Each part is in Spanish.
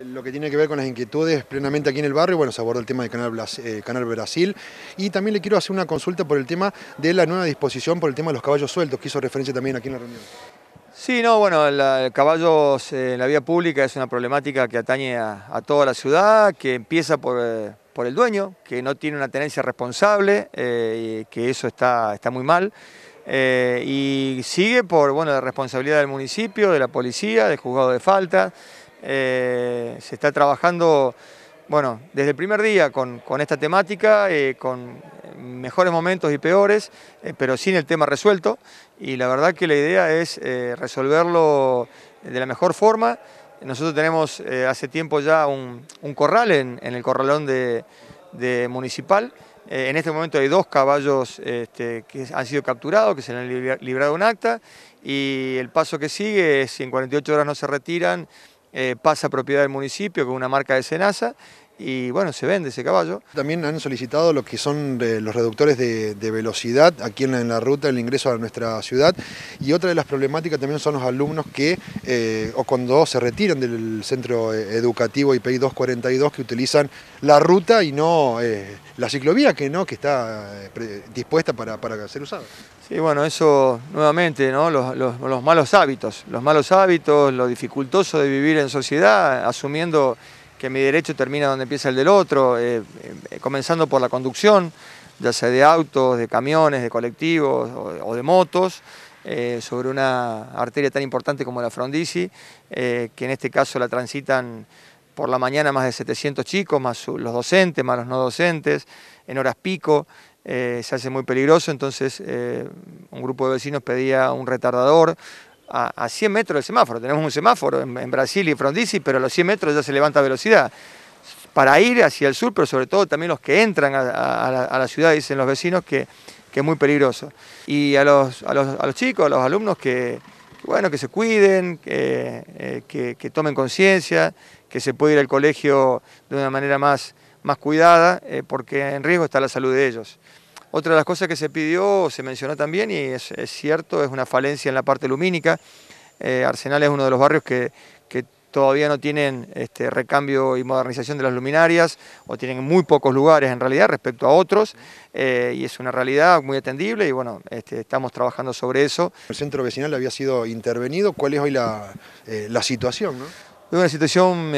Lo que tiene que ver con las inquietudes plenamente aquí en el barrio, bueno, se abordó el tema del eh, Canal, Brasil y también le quiero hacer una consulta por el tema de la nueva disposición por el tema de los caballos sueltos, que hizo referencia también aquí en la reunión. Sí, no, bueno, el caballos eh, en la vía pública es una problemática que atañe a, toda la ciudad, que empieza eh, por, el dueño, que no tiene una tenencia responsable, que eso está, está muy mal. y sigue por bueno, la responsabilidad del municipio, de la policía, del juzgado de falta, eh, se está trabajando, bueno, desde el primer día con, esta temática, eh, con mejores momentos y peores, eh, pero sin el tema resuelto. Y la verdad que la idea es resolverlo de la mejor forma. Nosotros tenemos hace tiempo ya un, corral en, el corralón de, municipal. en este momento hay dos caballos este, que han sido capturados, que se le han librado un acta, y el paso que sigue es si en 48 horas no se retiran, eh, pasa propiedad del municipio, con una marca de Senasa, y bueno, se vende ese caballo. También han solicitado lo que son los reductores de, velocidad aquí en la, ruta, el ingreso a nuestra ciudad. Y otra de las problemáticas también son los alumnos que, eh, o cuando se retiran del centro eh, educativo IPI 242, que utilizan la ruta y no eh, la ciclovía, que no, que está dispuesta para, ser usada. Sí, bueno, eso nuevamente, ¿no? los malos hábitos, los malos hábitos, lo dificultoso de vivir en sociedad, asumiendo que mi derecho termina donde empieza el del otro, eh, eh, comenzando por la conducción, ya sea de autos, de camiones, de colectivos o, de motos, eh, sobre una arteria tan importante como la Frondizi, que en este caso la transitan por la mañana más de 700 chicos, más los docentes, más los no docentes, en horas pico, se hace muy peligroso, entonces un grupo de vecinos pedía un retardador, a, 100 metros del semáforo. Tenemos un semáforo en, Brasil y Frondizi, pero a los 100 metros ya se levanta velocidad. Para ir hacia el sur, pero sobre todo también los que entran a, la, ciudad, dicen los vecinos que, es muy peligroso. Y a los, a los, chicos, a los alumnos que, bueno, que se cuiden, eh, que, tomen conciencia, que se puede ir al colegio de una manera más, más cuidada, eh, porque en riesgo está la salud de ellos. Otra de las cosas que se pidió, se mencionó también, y es, cierto, es una falencia en la parte lumínica. Eh, Arsenal es uno de los barrios que, todavía no tienen este, recambio y modernización de las luminarias, o tienen muy pocos lugares en realidad respecto a otros, eh, y es una realidad muy atendible, y bueno, este, estamos trabajando sobre eso. El centro vecinal había sido intervenido, ¿cuál es hoy la, eh, situación? Es una situación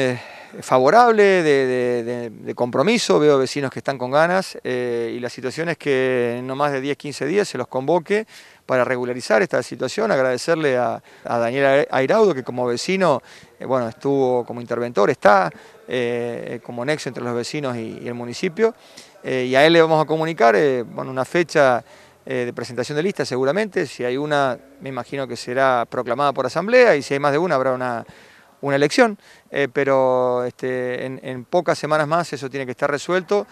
favorable, de, compromiso, veo vecinos que están con ganas eh, y la situación es que en no más de 10, 15 días se los convoque para regularizar esta situación, agradecerle a, Daniel Airaudo que como vecino, eh, bueno, estuvo como interventor, está eh, como nexo entre los vecinos y, el municipio y a él le vamos a comunicar, bueno, una fecha de presentación de lista seguramente, si hay una me imagino que será proclamada por asamblea y si hay más de una habrá una una elección, eh, pero este, en pocas semanas más eso tiene que estar resuelto.